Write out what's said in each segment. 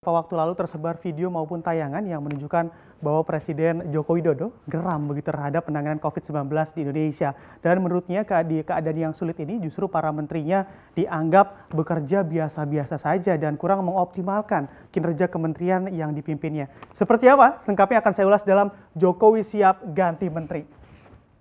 Beberapa waktu lalu tersebar video maupun tayangan yang menunjukkan bahwa Presiden Joko Widodo geram begitu terhadap penanganan COVID-19 di Indonesia. Dan menurutnya di keadaan yang sulit ini justru para menterinya dianggap bekerja biasa-biasa saja dan kurang mengoptimalkan kinerja kementerian yang dipimpinnya. Seperti apa? Selengkapnya akan saya ulas dalam Jokowi Siap Ganti Menteri.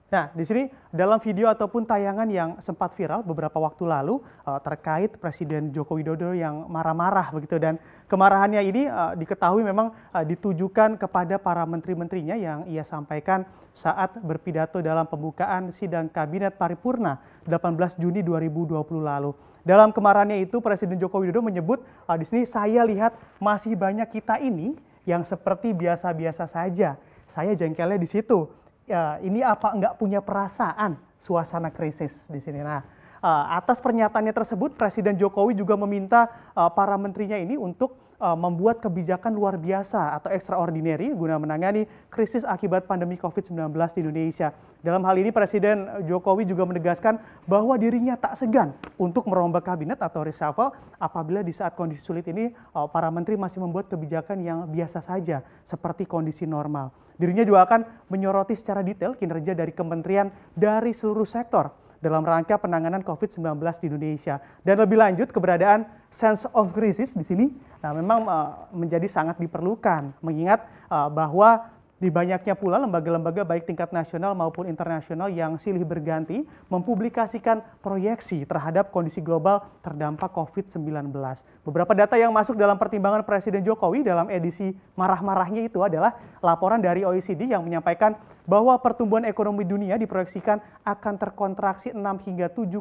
Nah, di sini dalam video ataupun tayangan yang sempat viral beberapa waktu lalu uh, terkait Presiden Joko Widodo yang marah-marah begitu dan kemarahannya ini uh, diketahui memang uh, ditujukan kepada para menteri-menterinya yang ia sampaikan saat berpidato dalam pembukaan sidang kabinet paripurna 18 Juni 2020 lalu. Dalam kemarahannya itu Presiden Joko Widodo menyebut uh, di sini saya lihat masih banyak kita ini yang seperti biasa-biasa saja. Saya jengkelnya di situ ya ini apa enggak punya perasaan suasana krisis di sini. Nah, Eh, atas pernyataannya tersebut, Presiden Jokowi juga meminta eh, para menterinya ini untuk eh, membuat kebijakan luar biasa atau extraordinary guna menangani krisis akibat pandemi COVID-19 di Indonesia. Dalam hal ini Presiden Jokowi juga menegaskan bahwa dirinya tak segan untuk merombak kabinet atau reshuffle apabila di saat kondisi sulit ini para menteri masih membuat kebijakan yang biasa saja seperti kondisi normal. Dirinya juga akan menyoroti secara detail kinerja dari kementerian dari seluruh sektor dalam rangka penanganan COVID-19 di Indonesia. Dan lebih lanjut keberadaan sense of crisis di sini nah memang eh, menjadi sangat diperlukan mengingat eh, bahwa di banyaknya pula lembaga-lembaga baik tingkat nasional maupun internasional yang silih berganti mempublikasikan proyeksi terhadap kondisi global terdampak COVID-19. Beberapa data yang masuk dalam pertimbangan Presiden Jokowi dalam edisi marah-marahnya itu adalah laporan dari OECD yang menyampaikan bahwa pertumbuhan ekonomi dunia diproyeksikan akan terkontraksi 6 hingga 7,6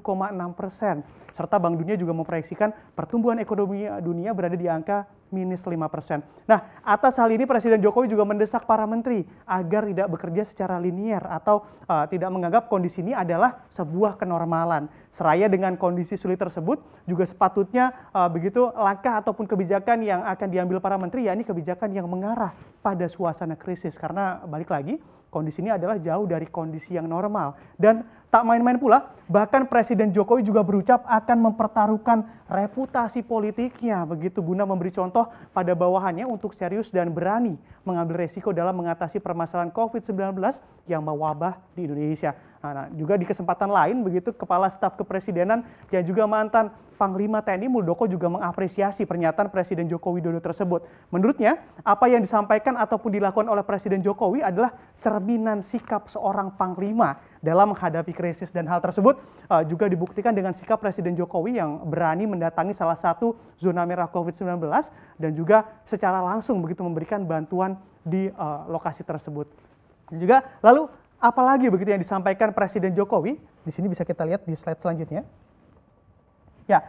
persen. Serta Bank Dunia juga memproyeksikan pertumbuhan ekonomi dunia berada di angka minus 5 persen. Nah, atas hal ini Presiden Jokowi juga mendesak para menteri agar tidak bekerja secara linier atau uh, tidak menganggap kondisi ini adalah sebuah kenormalan. Seraya dengan kondisi sulit tersebut, juga sepatutnya uh, begitu langkah ataupun kebijakan yang akan diambil para menteri, yakni kebijakan yang mengarah pada suasana krisis. Karena balik lagi, Kondisi ini adalah jauh dari kondisi yang normal. Dan tak main-main pula, bahkan Presiden Jokowi juga berucap akan mempertaruhkan reputasi politiknya begitu guna memberi contoh pada bawahannya untuk serius dan berani mengambil resiko dalam mengatasi permasalahan COVID-19 yang mewabah di Indonesia. Nah, nah, juga di kesempatan lain begitu Kepala Staf Kepresidenan yang juga mantan Panglima TNI Muldoko juga mengapresiasi pernyataan Presiden Joko Widodo tersebut. Menurutnya, apa yang disampaikan ataupun dilakukan oleh Presiden Jokowi adalah cerminan sikap seorang Panglima dalam menghadapi krisis dan hal tersebut uh, juga dibuktikan dengan sikap Presiden Jokowi yang berani mendatangi salah satu zona merah COVID-19 dan juga secara langsung begitu memberikan bantuan di uh, lokasi tersebut. Dan juga lalu Apalagi begitu yang disampaikan Presiden Jokowi, di sini bisa kita lihat di slide selanjutnya. Ya,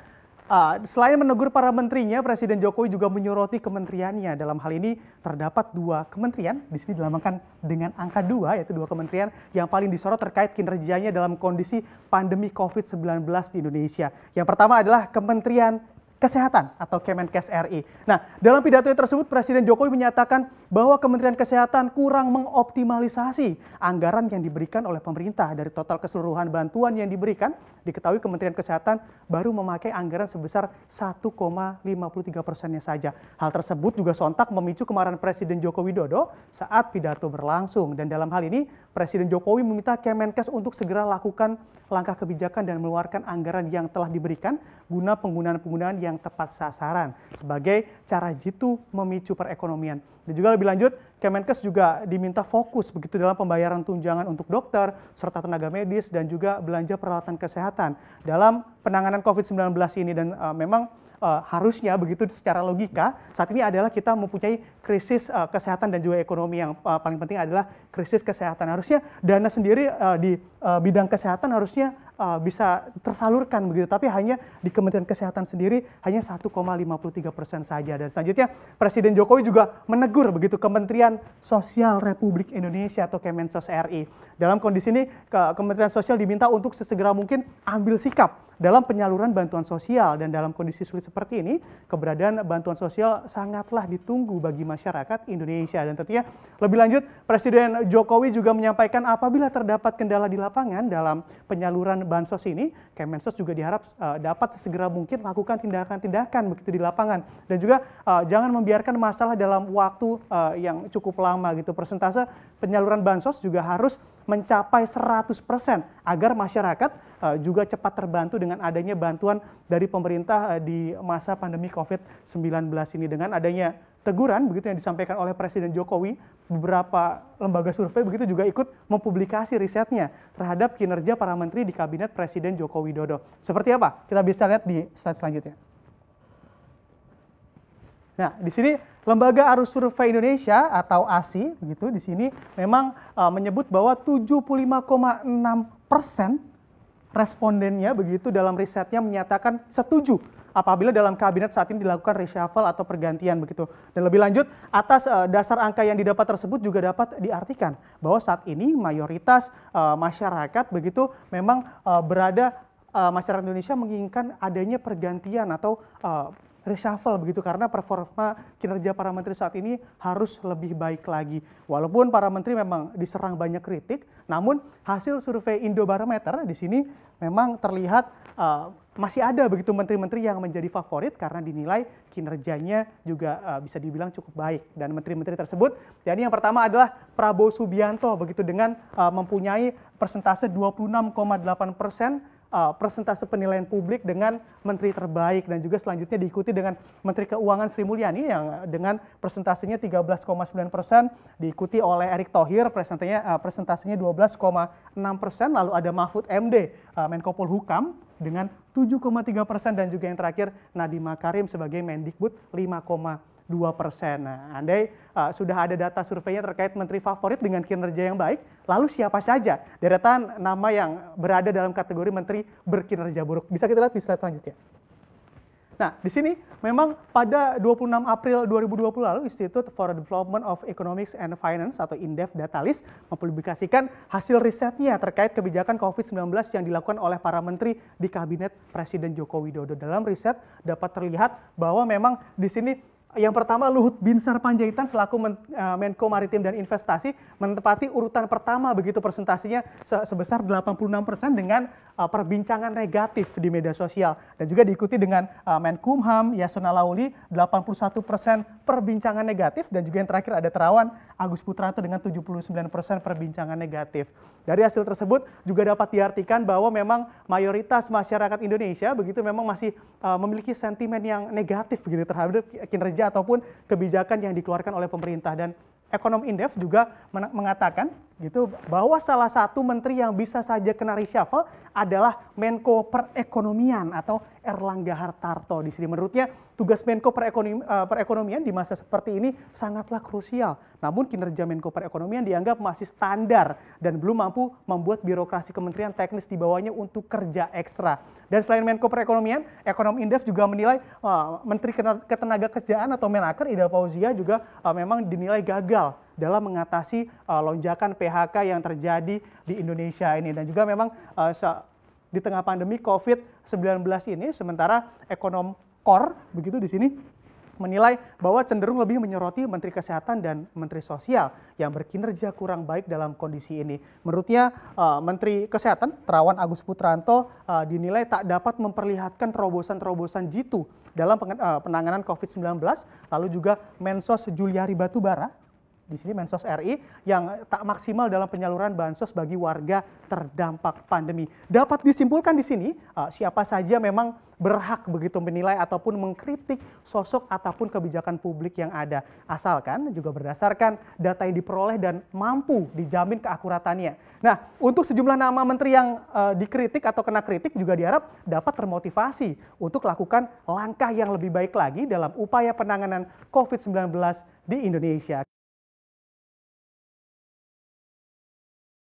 Uh, selain menegur para menterinya, Presiden Jokowi juga menyoroti kementeriannya. Dalam hal ini terdapat dua kementerian, di sini dilambangkan dengan angka dua, yaitu dua kementerian yang paling disorot terkait kinerjanya dalam kondisi pandemi COVID-19 di Indonesia. Yang pertama adalah Kementerian Kesehatan atau Kemenkes RI. Nah, dalam pidato tersebut Presiden Jokowi menyatakan bahwa Kementerian Kesehatan kurang mengoptimalisasi anggaran yang diberikan oleh pemerintah dari total keseluruhan bantuan yang diberikan. Diketahui Kementerian Kesehatan baru memakai anggaran sebesar 1,53 persennya saja. Hal tersebut juga sontak memicu kemarahan Presiden Joko Widodo saat pidato berlangsung. Dan dalam hal ini Presiden Jokowi meminta Kemenkes untuk segera lakukan langkah kebijakan dan meluarkan anggaran yang telah diberikan guna penggunaan-penggunaan yang yang tepat sasaran sebagai cara jitu memicu perekonomian. Dan juga lebih lanjut, Kemenkes juga diminta fokus begitu dalam pembayaran tunjangan untuk dokter serta tenaga medis dan juga belanja peralatan kesehatan dalam penanganan COVID-19 ini dan uh, memang uh, harusnya begitu secara logika saat ini adalah kita mempunyai krisis uh, kesehatan dan juga ekonomi yang uh, paling penting adalah krisis kesehatan. Harusnya dana sendiri uh, di uh, bidang kesehatan harusnya uh, bisa tersalurkan begitu, tapi hanya di Kementerian Kesehatan sendiri hanya 1,53 persen saja. Dan selanjutnya Presiden Jokowi juga menegur begitu Kementerian Sosial Republik Indonesia atau Kemensos RI. Dalam kondisi ini Kementerian Sosial diminta untuk sesegera mungkin ambil sikap dalam dalam penyaluran bantuan sosial dan dalam kondisi sulit seperti ini, keberadaan bantuan sosial sangatlah ditunggu bagi masyarakat Indonesia. Dan tentunya lebih lanjut, Presiden Jokowi juga menyampaikan apabila terdapat kendala di lapangan dalam penyaluran bansos ini, Kemensos juga diharap eh, dapat sesegera mungkin melakukan tindakan-tindakan begitu di lapangan. Dan juga eh, jangan membiarkan masalah dalam waktu eh, yang cukup lama gitu. Persentase penyaluran bansos juga harus mencapai 100% agar masyarakat eh, juga cepat terbantu dengan adanya bantuan dari pemerintah eh, di masa pandemi COVID-19 ini dengan adanya teguran begitu yang disampaikan oleh Presiden Jokowi beberapa lembaga survei begitu juga ikut mempublikasi risetnya terhadap kinerja para menteri di kabinet Presiden Joko Widodo. Seperti apa? Kita bisa lihat di slide selanjutnya. Nah, di sini Lembaga Arus Survei Indonesia atau ASI begitu di sini memang uh, menyebut bahwa 75,6 persen respondennya begitu dalam risetnya menyatakan setuju apabila dalam kabinet saat ini dilakukan reshuffle atau pergantian begitu. Dan lebih lanjut, atas uh, dasar angka yang didapat tersebut juga dapat diartikan bahwa saat ini mayoritas uh, masyarakat begitu memang uh, berada masyarakat Indonesia menginginkan adanya pergantian atau uh, reshuffle begitu karena performa kinerja para menteri saat ini harus lebih baik lagi. Walaupun para menteri memang diserang banyak kritik, namun hasil survei Indo Barometer di sini memang terlihat uh, masih ada begitu menteri-menteri yang menjadi favorit karena dinilai kinerjanya juga uh, bisa dibilang cukup baik dan menteri-menteri tersebut jadi yang pertama adalah Prabowo Subianto begitu dengan uh, mempunyai persentase 26,8 persen uh, persentase penilaian publik dengan menteri terbaik dan juga selanjutnya diikuti dengan menteri keuangan Sri Mulyani yang eh, dengan persentasenya 13,9 persen diikuti oleh Erick Thohir presentasinya uh, persentasenya 12,6 eh, persen lalu ada Mahfud MD uh, Menko Polhukam dengan 7,3 persen dan juga yang terakhir Nadiem Makarim sebagai Mendikbud 5, 2 persen. Nah, andai uh, sudah ada data surveinya terkait menteri favorit dengan kinerja yang baik, lalu siapa saja deretan nama yang berada dalam kategori menteri berkinerja buruk. Bisa kita lihat di slide selanjutnya. Nah, di sini memang pada 26 April 2020 lalu Institute for Development of Economics and Finance atau INDEF Datalis mempublikasikan hasil risetnya terkait kebijakan COVID-19 yang dilakukan oleh para menteri di kabinet Presiden Joko Widodo. Dalam riset dapat terlihat bahwa memang di sini yang pertama Luhut Binsar Panjaitan selaku e, Menko Maritim dan Investasi menempati urutan pertama begitu presentasinya se sebesar 86% dengan e, perbincangan negatif di media sosial dan juga diikuti dengan e, Menkumham Yasona Lauli 81% perbincangan negatif dan juga yang terakhir ada Terawan Agus Putranto dengan 79% perbincangan negatif. Dari hasil tersebut juga dapat diartikan bahwa memang mayoritas masyarakat Indonesia begitu memang masih memiliki sentimen yang negatif begitu terhadap kinerja ataupun kebijakan yang dikeluarkan oleh pemerintah dan ekonom indef juga mengatakan gitu bahwa salah satu menteri yang bisa saja kena reshuffle adalah Menko Perekonomian atau Erlangga Hartarto di sini. Menurutnya tugas Menko eh, Perekonomian, di masa seperti ini sangatlah krusial. Namun kinerja Menko Perekonomian dianggap masih standar dan belum mampu membuat birokrasi kementerian teknis di bawahnya untuk kerja ekstra. Dan selain Menko Perekonomian, ekonom Indef juga menilai uh, Menteri Ketenaga Kerjaan atau Menaker Ida Fauzia juga uh, memang dinilai gagal dalam mengatasi uh, lonjakan PHK yang terjadi di Indonesia ini dan juga memang uh, di tengah pandemi COVID-19 ini sementara ekonom KOR begitu di sini menilai bahwa cenderung lebih menyoroti Menteri Kesehatan dan Menteri Sosial yang berkinerja kurang baik dalam kondisi ini. Menurutnya eh, Menteri Kesehatan Terawan Agus Putranto dinilai tak dapat memperlihatkan terobosan-terobosan jitu dalam penanganan COVID-19 lalu juga Mensos Juliari Batubara di sini Mensos RI yang tak maksimal dalam penyaluran bansos bagi warga terdampak pandemi. Dapat disimpulkan di sini uh, siapa saja memang berhak begitu menilai ataupun mengkritik sosok ataupun kebijakan publik yang ada asalkan juga berdasarkan data yang diperoleh dan mampu dijamin keakuratannya. Nah, untuk sejumlah nama menteri yang uh, dikritik atau kena kritik juga diharap dapat termotivasi untuk lakukan langkah yang lebih baik lagi dalam upaya penanganan COVID-19 di Indonesia.